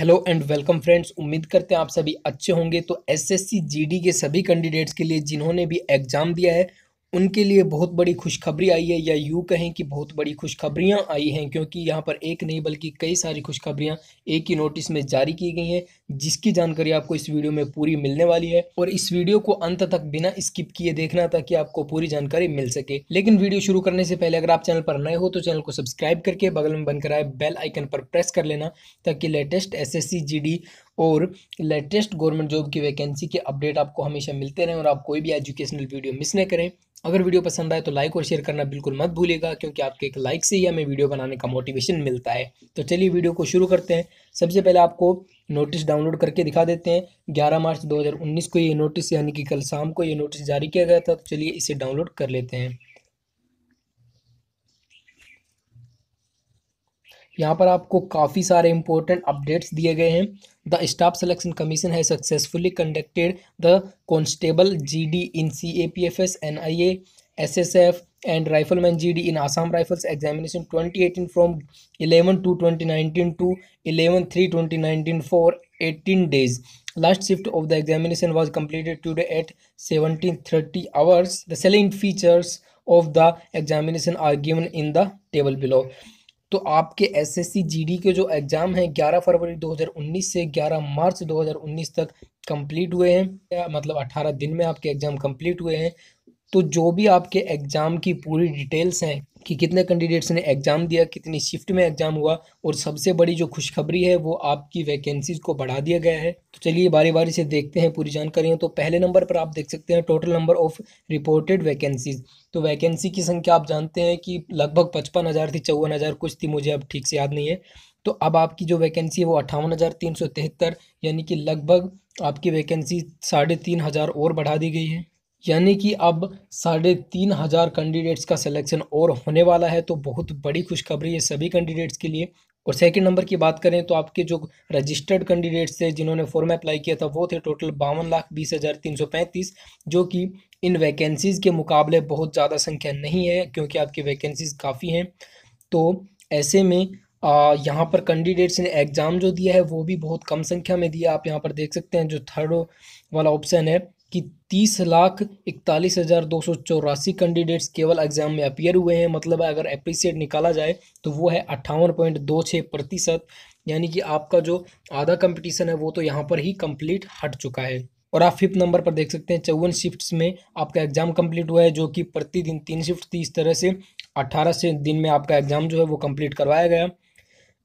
hello and welcome friends उम्मीद करते हैं आप सभी अच्छे होंगे तो एसएससी जीडी के सभी कैंडिडेट्स के लिए जिन्होंने भी एग्ज़ाम दिया है उनके लिए बहुत बड़ी खुशखबरी आई है या यूँ कहें कि बहुत बड़ी खुशखबरियाँ आई हैं क्योंकि यहाँ पर एक नहीं बल्कि कई सारी खुशखबरियाँ एक ही नोटिस में जारी की गई हैं जिसकी जानकारी आपको इस वीडियो में पूरी मिलने वाली है और इस वीडियो को अंत तक बिना स्किप किए देखना ताकि आपको पूरी जानकारी मिल सके लेकिन वीडियो शुरू करने से पहले अगर आप चैनल पर नए हो तो चैनल को सब्सक्राइब करके बगल में बनकर आए बेल आइकन पर प्रेस कर लेना ताकि लेटेस्ट एस एस और लेटेस्ट गवर्नमेंट जॉब की वैकेंसी के अपडेट आपको हमेशा मिलते रहें और आप कोई भी एजुकेशनल वीडियो मिस न करें अगर वीडियो पसंद आए तो लाइक और शेयर करना बिल्कुल मत भूलिएगा क्योंकि आपके एक लाइक से ही हमें वीडियो बनाने का मोटिवेशन मिलता है तो चलिए वीडियो को शुरू करते हैं सबसे पहले आपको नोटिस डाउनलोड करके दिखा देते हैं 11 मार्च 2019 को ये नोटिस यानी कि कल शाम को ये नोटिस जारी किया गया था तो चलिए इसे डाउनलोड कर लेते हैं यहाँ पर आपको काफ़ी सारे इंपॉर्टेंट अपडेट्स दिए गए हैं the staff selection commission has successfully conducted the constable G D in C A P F S N I A S S F and rifleman G D in Assam rifles examination twenty eighteen from eleven to twenty nineteen to eleven three twenty nineteen for eighteen days last shift of the the was completed today at seventeen thirty hours the salient features of the examination are given in the table below तो आपके SSC GD के जो exam हैं 11 फरवरी 2019 से 11 मार्च 2019 तक complete हुए हैं मतलब 18 दिन में आपके एग्ज़ाम कंप्लीट हुए हैं तो जो भी आपके एग्ज़ाम की पूरी डिटेल्स हैं कि कितने कैंडिडेट्स ने एग्ज़ाम दिया कितनी शिफ्ट में एग्ज़ाम हुआ और सबसे बड़ी जो खुशखबरी है वो आपकी वैकेंसीज़ को बढ़ा दिया गया है तो चलिए बारी बारी से देखते हैं पूरी जानकारियाँ तो पहले नंबर पर आप देख सकते हैं total number of reported vacancies तो वैकेंसी की संख्या आप जानते हैं कि लगभग पचपन हज़ार थी चौवन हज़ार कुछ थी मुझे अब ठीक से याद नहीं है तो अब आपकी जो वैकेंसी है वो अट्ठावन हज़ार तीन सौ तिहत्तर यानी कि लगभग आपकी वैकेंसी साढ़े तीन हज़ार और बढ़ा दी गई है यानी कि अब साढ़े तीन हज़ार कैंडिडेट्स का सिलेक्शन और होने वाला है तो बहुत बड़ी खुशखबरी है सभी कैंडिडेट्स के लिए और सेकंड नंबर की बात करें तो आपके जो रजिस्टर्ड कैंडिडेट्स थे जिन्होंने फॉर्म अप्लाई किया था वो थे टोटल बावन लाख बीस हज़ार तीन सौ पैंतीस जो कि इन वैकेंसीज़ के मुकाबले बहुत ज़्यादा संख्या नहीं है क्योंकि आपकी वैकेंसीज़ काफ़ी हैं तो ऐसे में यहाँ पर कैंडिडेट्स ने एग्ज़ाम जो दिया है वो भी बहुत कम संख्या में दिया आप यहाँ पर देख सकते हैं जो थर्ड वाला ऑप्शन है कि तीस लाख इकतालीस हज़ार दो सौ चौरासी कैंडिडेट्स केवल एग्ज़ाम में अपियर हुए हैं मतलब अगर अप्रिसिएट निकाला जाए तो वो है अट्ठावन पॉइंट दो छः प्रतिशत यानी कि आपका जो आधा कंपटीशन है वो तो यहाँ पर ही कंप्लीट हट चुका है और आप फिफ्थ नंबर पर देख सकते हैं चौवन शिफ्ट में आपका एग्ज़ाम कम्प्लीट हुआ है जो कि प्रतिदिन तीन शिफ्ट थी इस तरह से अट्ठारह से दिन में आपका एग्ज़ाम जो है वो कम्प्लीट करवाया गया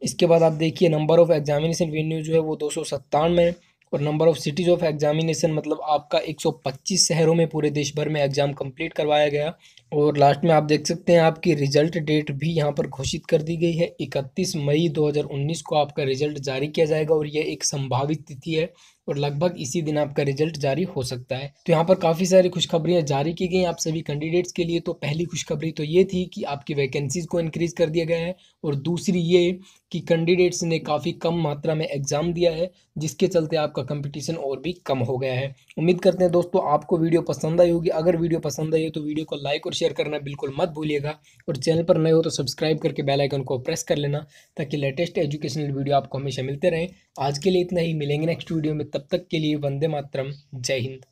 इसके बाद आप देखिए नंबर ऑफ़ एग्जामिनेशन वेन्यू जो है वो दो सौ सत्तानवे और number of cities of examination मतलब आपका 125 शहरों में पूरे देश भर में एग्ज़ाम कंप्लीट करवाया गया और लास्ट में आप देख सकते हैं आपकी रिजल्ट डेट भी यहाँ पर घोषित कर दी गई है 31 मई 2019 को आपका रिजल्ट जारी किया जाएगा और यह एक संभावित तिथि है और लगभग इसी दिन आपका रिजल्ट जारी हो सकता है तो यहाँ पर काफ़ी सारी खुशखबरियाँ जारी की गई आप सभी कैंडिडेट्स के लिए तो पहली खुशखबरी तो ये थी कि आपकी वैकेंसीज़ को इंक्रीज़ कर दिया गया है और दूसरी ये कि कैंडिडेट्स ने काफ़ी कम मात्रा में एग्ज़ाम दिया है जिसके चलते आपका कंपटीशन और भी कम हो गया है उम्मीद करते हैं दोस्तों आपको वीडियो पसंद आई होगी अगर वीडियो पसंद आई हो तो वीडियो को लाइक और शेयर करना बिल्कुल मत भूलिएगा और चैनल पर नए हो तो सब्सक्राइब करके बेल आइकन को प्रेस कर लेना ताकि लेटेस्ट एजुकेशनल वीडियो आपको हमेशा मिलते रहें आज के लिए इतना ही मिलेंगे नेक्स्ट वीडियो में तब तक के लिए वंदे मातरम जय हिंद